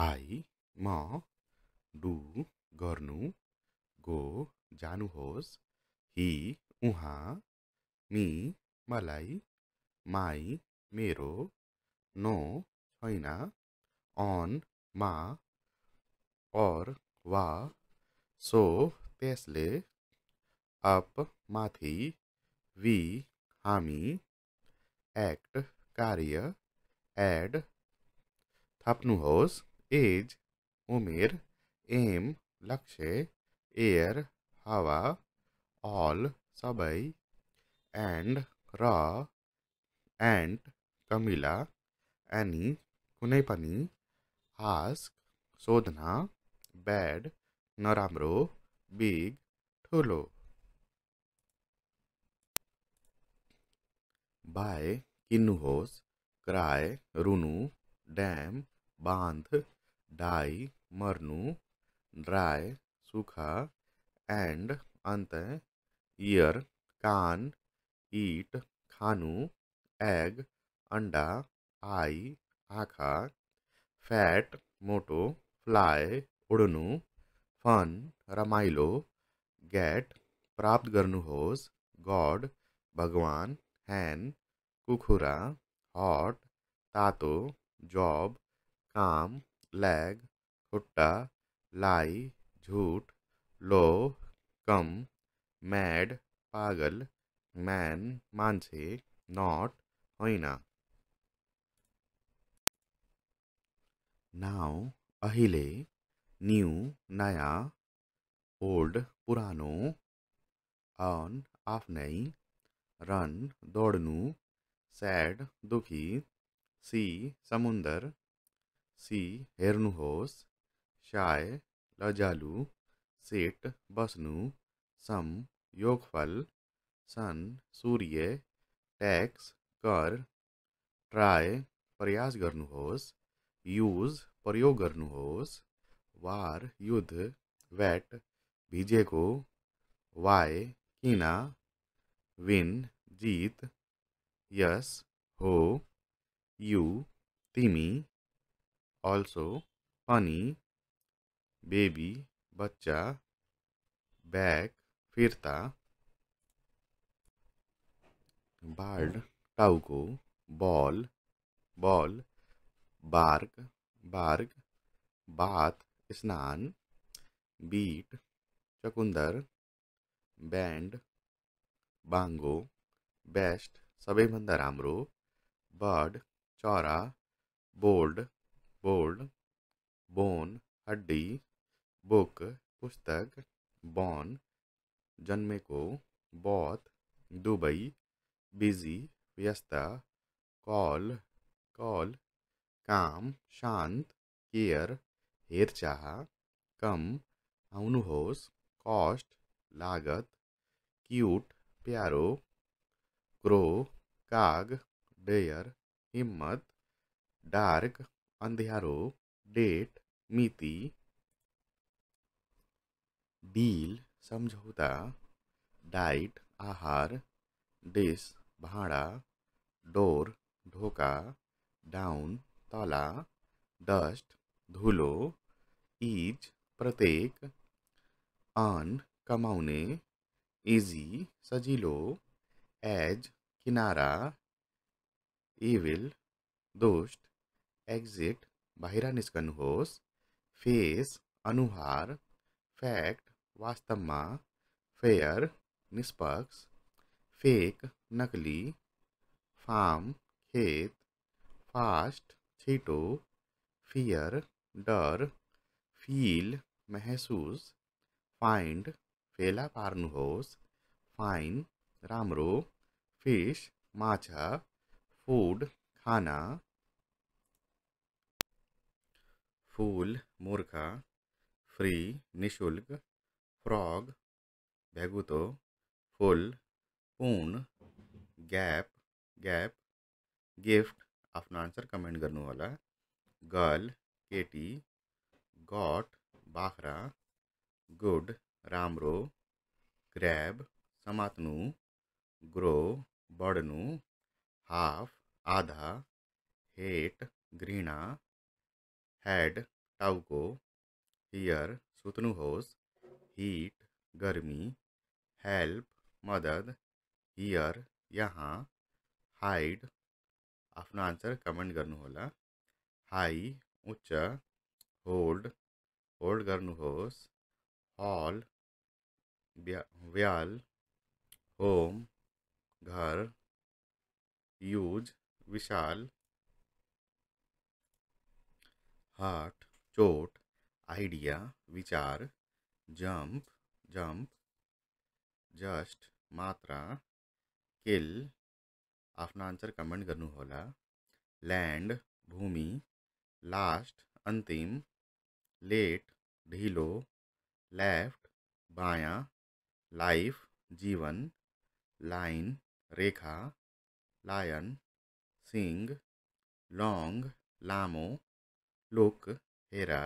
आई म डु गर्नु गो जानुहोस् हि उहाँ मि मलाई माई मेरो नो छैन अन मा और वा सो त्यसले अप माथि वी हामी एक्ट कार्य एड थप्नुहोस् एज उमेर एम लक्ष्य एयर हवा ऑल सब एंड र एंड कमिला एनी कुनै पनि आस्क सोध्न नराम्रो बिग ठुलो बाय किन्नुहोस् क्राय रुनु डैम बांध डाई मरनू ड्राई सूखा एंड अंत ईयर कान ईट खानु एग अंडा आई आखा फैट मोटो फ्लाय उड़नू फन रमाइलो गेट प्राप्त करूस गॉड भगवान हैन कुखुरा हॉट तातो जॉब काम लैग खुट्टा लाई झूठ लो कम मैड पागल मैन मान्छे नॉट होइन नाउ अहिले न्यू नया ओल्ड पुरानो अन आफ्नै रन दौड़नु सैड दुखी सी समुंदर सी હેરનું शाय શાય सेट સેટ બસનું સમ सन सूर्य टैक्स कर ट्राय प्रयास करूस यूज प्रयोग करूस वार युद्ध वेट को वाय किना विन जीत यस हो यू तिमी also funny, baby, बच्चा बैग फिरता बार्ड टाउको बॉल बॉल बार्ग बार्ग बात स्नान बीट चकुंदर बैंड बांगो बेस्ट सबैभन्दा राम्रो बर्ड चरा बोर्ड बोर्ड बोन हड्डी बुक पुस्तक बॉन जन्मे को बौत दुबई बिजी व्यस्ता कॉल कॉल काम शांत केयर हेरचाह कम आउनुहोस् कॉस्ट लागत क्यूट प्यारो क्रो काग डेयर हिम्मत डार्क अंधेरो डेट मिति डील समझौता डाइट आहार डिश भाड़ा डोर ढोका डाउन तला डस्ट धूलो ईज प्रत्येक अन कमाउने इजी सजिलो एज किनारा इविल दुष्ट बाहर बाहिर हो फेस अनुहार फैक्ट वास्तव में फेयर निष्पक्ष फेक नकली फार्म खेत फास्ट छिटो फियर डर फील महसूस फाइंड फेला पार्नुहोस् फाइन राम्रो फिश माछा फूड खाना फूल मूर्खा फ्री निशुल्क फ्रॉग भैगुतो फुल पूर्ण गैप गैप गिफ्ट आफ्नो आंसर कमेंट गर्नु गर्ल केटी गॉट बाख्रा गुड राम्रो ग्रैब समातनु ग्रो बढ़नु हाफ आधा हेट घृणा हैड टाउको हियर होस हीट गर्मी हेल्प मदद हियर यहाँ हाइड अपना आंसर कमेंट कर होला हाई उच्च होल्ड होल्ड गर्नुहोस् हॉल व्याल होम घर यूज विशाल हार्ट चोट आइडिया विचार जंप जंप जस्ट मात्रा किल आफ्ना आन्सर कमेन्ट गर्नुहोला लैंड भूमि लास्ट अंतिम लेट ढिलो लेफ्ट बाया लाइफ जीवन लाइन रेखा लायन सिंह लॉन्ग लामो लोक हेरा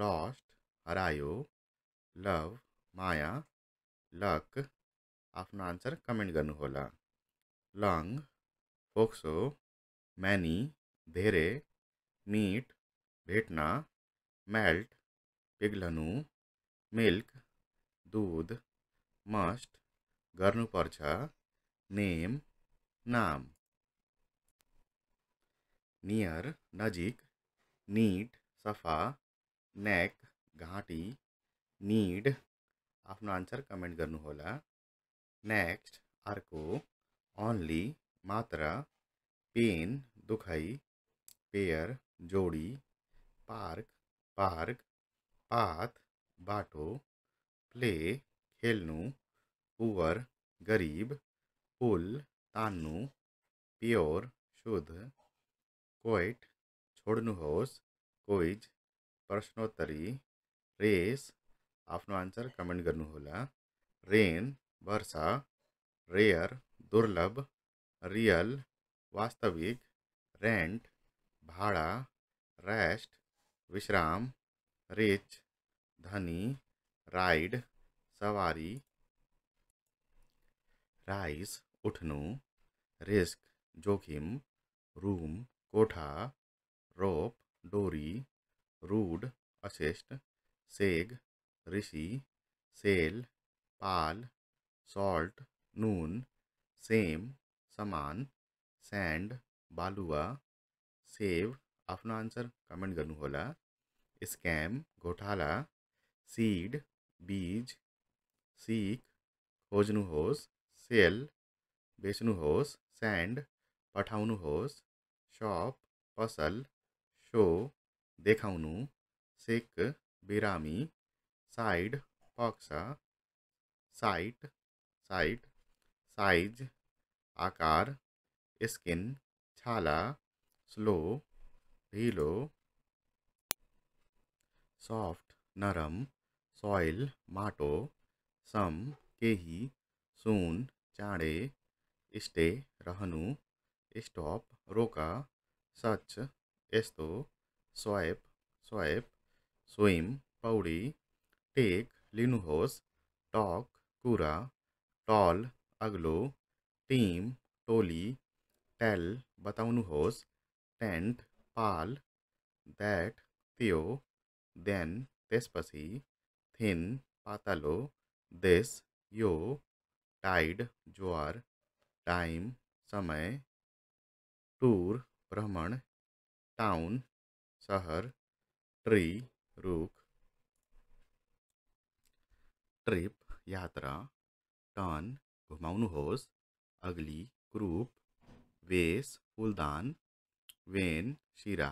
लॉस्ट हरायो लव माया लक आपको आंसर कमेंट कर लंग फोक्सो मैनी धेरे मीट भेटना मेल्ट पिघलनु मिल्क दूध मस्ट गर्नुपर्छ नेम नाम नियर नजिक नीट सफ़ा नेक घाटी नीड आप आंसर कमेंट कर नेक्स्ट अर्को ओन्ली मात्रा पेन दुखाई पेयर जोडी पार्क पार्क पाथ बाटो प्ले खेल्नु पुअर गरीब पुल तान्नु प्योर शुद्ध कोइट छोड्नुहोस् कोईज प्रश्नोत्तरी रेस आप आंसर कमेंट करूला रेन वर्षा रेयर दुर्लभ रियल वास्तविक रेंट भाडा रेस्ट विश्राम रिच धनी राइड सवारी राइस उठनु रिस्क जोखिम रूम कोठा रोप डोरी रूड अशिष्ट सेग ऋषि सेल पाल सॉल्ट नून सेम समान सैंड बालुआ सेव अपना आंसर कमेंट करूँ होला स्कैम घोटाला सीड बीज सीख खोजनु होस सेल बेचनु होस सैंड पठाउनु होस शॉप फसल शो देखा सेक बिरामी साइड बक्सा साइट साइट साइज आकार स्किन छाला स्लो ढीलो सॉफ्ट नरम सॉइल माटो सम केही सुन चाँडे स्टे रहनु स्टॉप रोका सच यस्तो स्वाइप स्वाइप स्विम पौडी टेक लिनुहोस् टक कुरा टल अग्लो टीम टोली टेल बताउनुहोस् टेन्ट पाल दैट त्यो देन त्यसपछि थिन पातलो दिस यो टाइड ज्वार टाइम समय टूर भ्रमण टाउन शहर ट्री रुख ट्रिप यात्रा टन घुमाउनुहोस् अग्ली ग्रुप वेस फूलदान वेन शिरा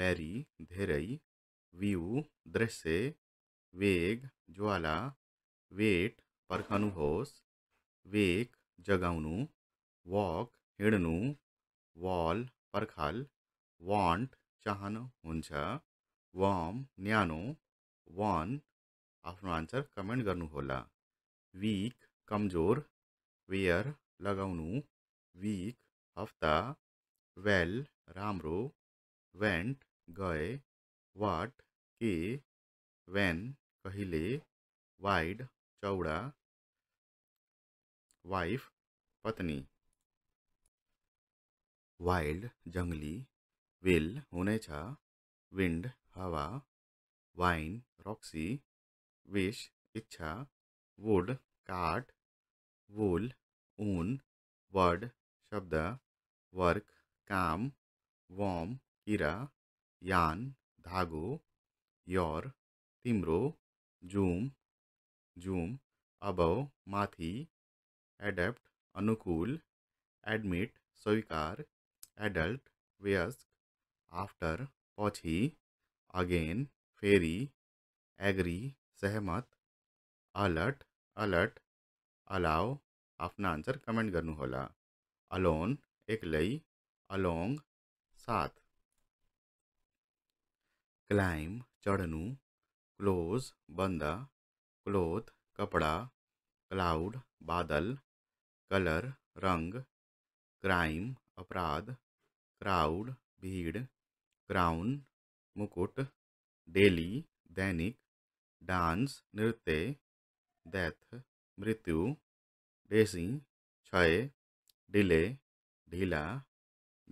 वेरी धेरै व्यू दृश्य वेग ज्वाला वेट पर्खनुहोस् वेक जगाउनु वॉक हिड़नु वॉल पर्खाल वान्ट चाहन वम न्यानो वन आफ्नो आन्सर कमेन्ट गर्नुहोला वीक कमजोर वेयर लगाउनु वीक हप्ता वेल राम्रो वेन्ट गए वाट के वेन कहिले वाइड चौडा वाइफ पत्नी वाइल्ड जंगली विल होने विंड हवा वाइन रॉक्सी विश इच्छा वुड काट वूल ऊन वर्ड शब्द वर्क काम वॉम किरा यान धागो योर तिम्रो जूम जूम अबव माथी एडेप्ट अनुकूल एडमिट स्वीकार एडल्ट वयस्क आफ्टर पछि अगेन फेरी एग्री सहमत अलर्ट अलर्ट अलाव अपना आंसर कमेंट गर्नुहोला अलोन एक्लै अलोंग साथ क्लाइम चढ़नु क्लोज बंदा क्लोथ कपडा क्लाउड बादल कलर रंग क्राइम अपराध क्राउड भीड़ क्राउन मुकुट डेली दैनिक डांस नृत्य डेथ मृत्यु डेसी क्षय डिले ढीला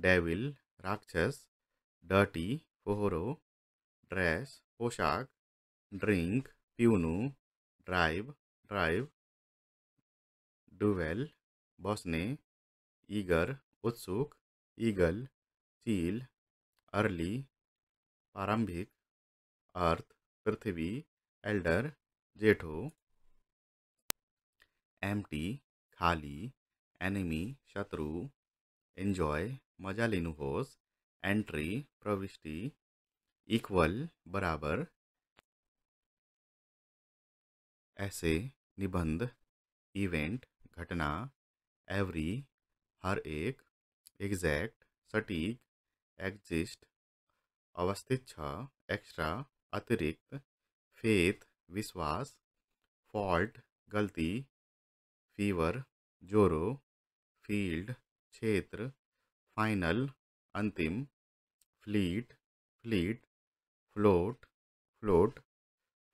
डेविल राक्षस डर्टी फोहरो ड्रेस पोशाक ड्रिंक प्यूनू ड्राइव ड्राइव डुवेल बॉसने ईगर उत्सुक ईगल चील अर्ली प्रारंभिक अर्थ पृथ्वी एल्डर जेठो एम्प्टी खाली एनिमी शत्रु एन्जॉय मजा लेनुहोस एंट्री प्रविष्टि इक्वल बराबर ऐसे निबंध इवेंट घटना एवरी हर एक एग्जैक्ट सटीक एक्जिस्ट अवस्थित छ एक्स्ट्रा अतिरिक्त फेथ विश्वास फॉल्ट गलती फीवर जोरो फील्ड क्षेत्र फाइनल अंतिम fleet fleet float float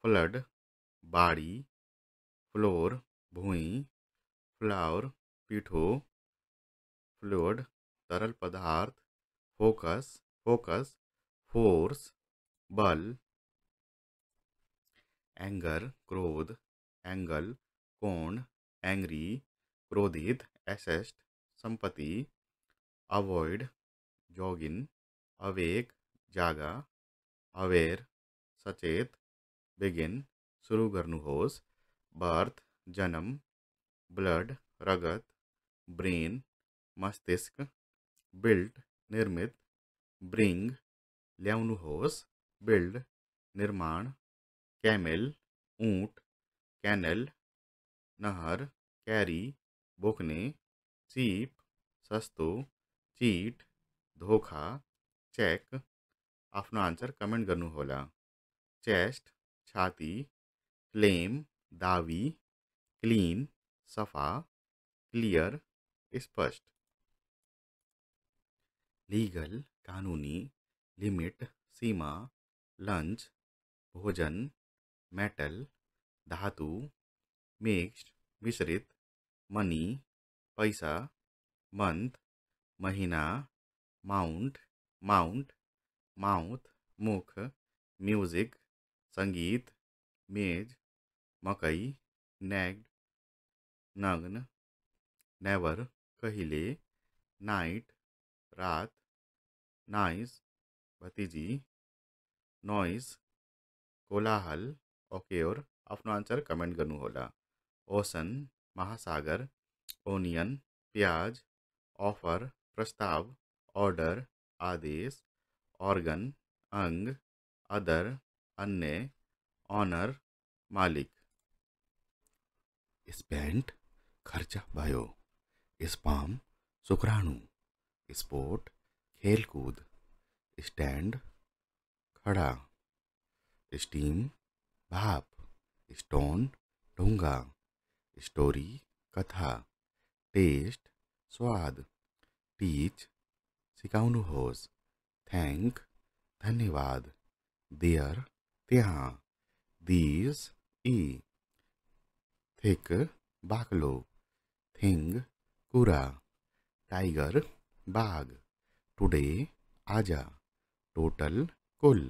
flood बाड़ी फ्लोर भूई फ्लावर पीठो फ्लोड तरल पदार्थ फोकस फोकस फोर्स बल एंगर क्रोध एंगल कोण एंग्री क्रोधित एसेस्ट संपत्ति अवॉइड जॉगिन अवेक जागा अवेयर सचेत बिगिन शुरू गर्नु बर्थ जन्म ब्लड रगत ब्रेन मस्तिष्क बिल्ट निर्मित ब्रिंग लियानुहोस बिल्ड निर्माण कैमेल ऊंट कैनल नहर कैरी बोकने चीप सस्तो चीट धोखा चेक अपना आंसर कमेंट कर चेस्ट छाती क्लेम दावी क्लीन सफा क्लियर स्पष्ट लीगल कानूनी लिमिट सीमा लंच भोजन मेटल धातु मिक्स्ड मिश्रित मनी पैसा मंथ महीना माउंट माउंट माउथ मुख म्यूजिक संगीत मेज मकई नैग्ड नग्न नेवर कहिले नाइट रात नाइस भतीजी नॉइस कोलाहल ओके और आंसर कमेंट करूँ होला ओसन महासागर ओनियन प्याज ऑफर प्रस्ताव ऑर्डर आदेश ऑर्गन अंग अदर अन्य ऑनर मालिक स्पेंट खर्चा भयो स्पाम शुक्राणु स्पोर्ट खेलकूद स्टैंड खड़ा स्टीम भाप स्टोन ढूंगा स्टोरी कथा टेस्ट स्वाद टीच सिकाउनु होस थैंक धन्यवाद देयर त्या दीज ई थिक बाकलो थिंग कुरा टाइगर बाघ टुडे आजा टोटल कुल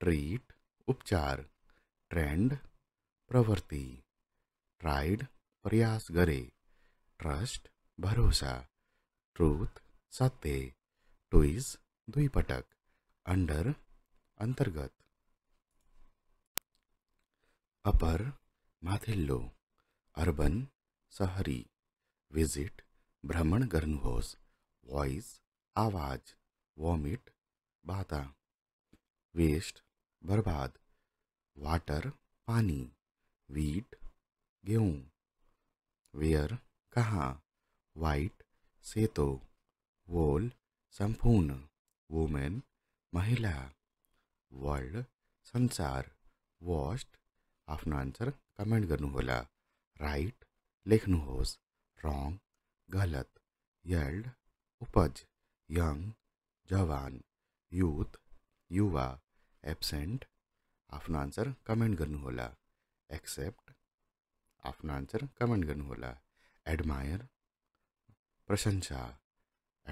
ट्रीट उपचार ट्रेंड प्रवृत्ति ट्राइड प्रयास करे ट्रस्ट भरोसा ट्रूथ सत्य ट्विज द्विपटक अंडर अंतर्गत अपर माथिल्लो अर्बन शहरी विजिट भ्रमण गर्नुहोस् वॉइस आवाज वॉमिट बाधा वेस्ट बर्बाद वाटर पानी वीट गेहूँ वेयर कहाँ वाइट सेतो वोल संपूर्ण वुमेन महिला वर्ल्ड संसार वॉस्ट आप आंसर कमेंट होला राइट लेख्होस् रॉन्ग गलत यल्ड उपज यंग जवान यूथ युवा एबसेंट आप आंसर कमेंट कर एक्सेप्ट आप आंसर कमेंट कर एडमायर प्रशंसा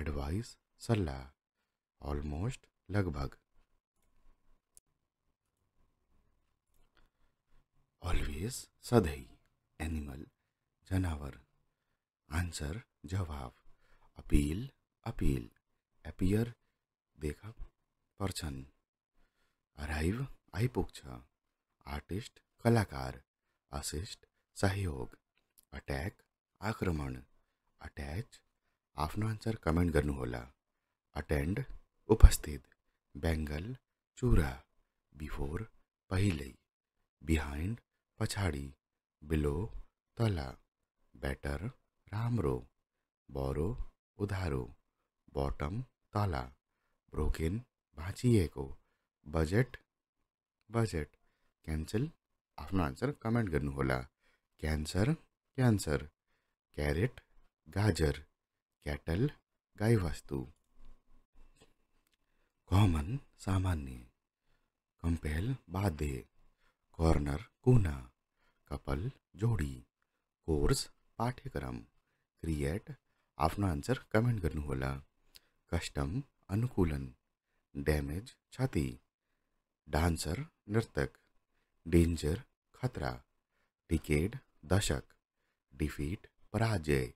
एडवाइस सलाह ऑलमोस्ट लगभग ऑलवेज सधैँ एनिमल जनावर आंसर जवाब अपील अपील एपियर देखा पर्छन् अराइव आइपुग्छ आर्टिस्ट कलाकार असिस्ट सहयोग अटैक आक्रमण अटैच आफ्नो आंसर कमेंट गर्नुहोला अटेंड उपस्थित बेङ्गल चूरा बिफोर पहले बिहाइंड पछाड़ी बिलो तला बेटर राम्रो बोरो उधारो बॉटम ताला ब्रोकेन भाँचिएको बजेट बजेट क्यान्सल आफ्नो आन्सर कमेन्ट गर्नुहोला क्यान्सर क्यान्सर क्यारेट गाजर क्याटल गाईवस्तु कॉमन सामान्य कंपेल बाध्य कॉर्नर कोना कपल जोड़ी कोर्स पाठ्यक्रम क्रिएट आफ्नो आन्सर कमेन्ट गर्नुहोला कष्टम अनुकूलन डैमेज क्षति डांसर नर्तक डेंजर खतरा डिकेड दशक डिफीट पराजय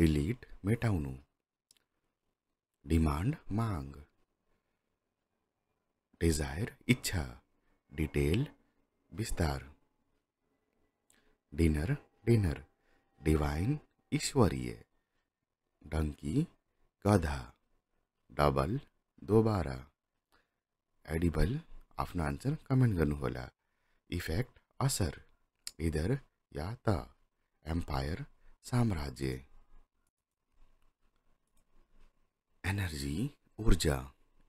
डिलीट मेटाउनु डिमांड मांग डिजायर इच्छा डिटेल विस्तार डिनर डिनर डिवाइन ईश्वरीय डंकी गधा डबल दोबारा एडिबल आपका आंसर कमेंट कर इफेक्ट असर इधर या त एम्पायर साम्राज्य एनर्जी ऊर्जा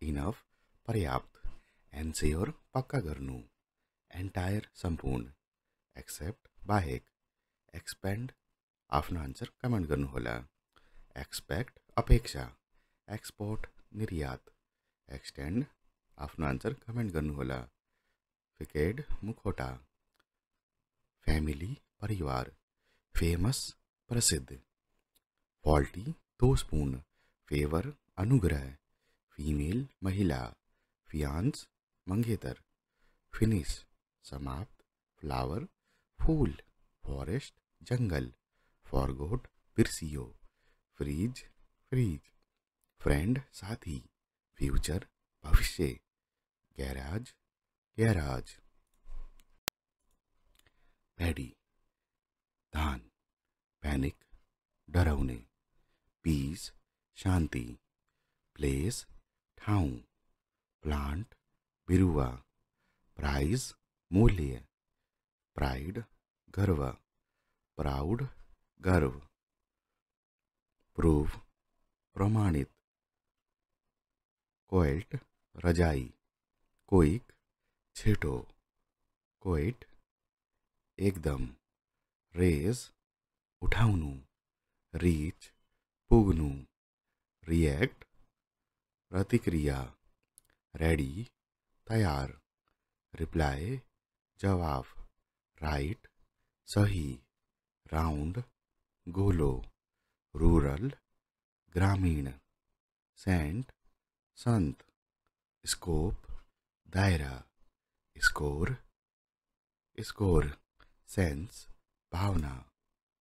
इनफ पर्याप्त एनसेर पक्का गर्नु एंटायर संपूर्ण एक्सेप्ट बाहेक एक्सपेन्ड आफ्नो आंसर कमेंट कर एक्सपेक्ट अपेक्षा एक्सपोर्ट निर्यात एक्सटेंड आफ्नो आन्सर कमेन्ट गर्नुहोला फेकेड मुखोटा फ्यामिली परिवार फेमस प्रसिद्ध फॉल्टी दोषपूर्ण फेवर अनुग्रह फीमेल महिला फियांस मंगेतर फिनिश समाप्त फ्लावर फूल फॉरेस्ट जंगल फॉरगोट बिरसियो फ्रीज फ्रीज फ्रेंड साथी फ्यूचर भविष्य गैराज गैराज पैडी धान पैनिक डरावने पीस शांति प्लेस ठाऊ प्लांट बिरुवा प्राइस मूल्य प्राइड गर्व प्राउड गर्व प्रूफ प्रमाणित कोएट रजाई कोइक छेटो कोइट एकदम रेज उठाउनु रीच पुग्नु रिएक्ट प्रतिक्रिया रेडी तैयार रिप्लाई जवाब राइट सही राउंड गोलो रूरल ग्रामीण सेंट संत स्कोप दायरा स्कोर स्कोर सेंस भावना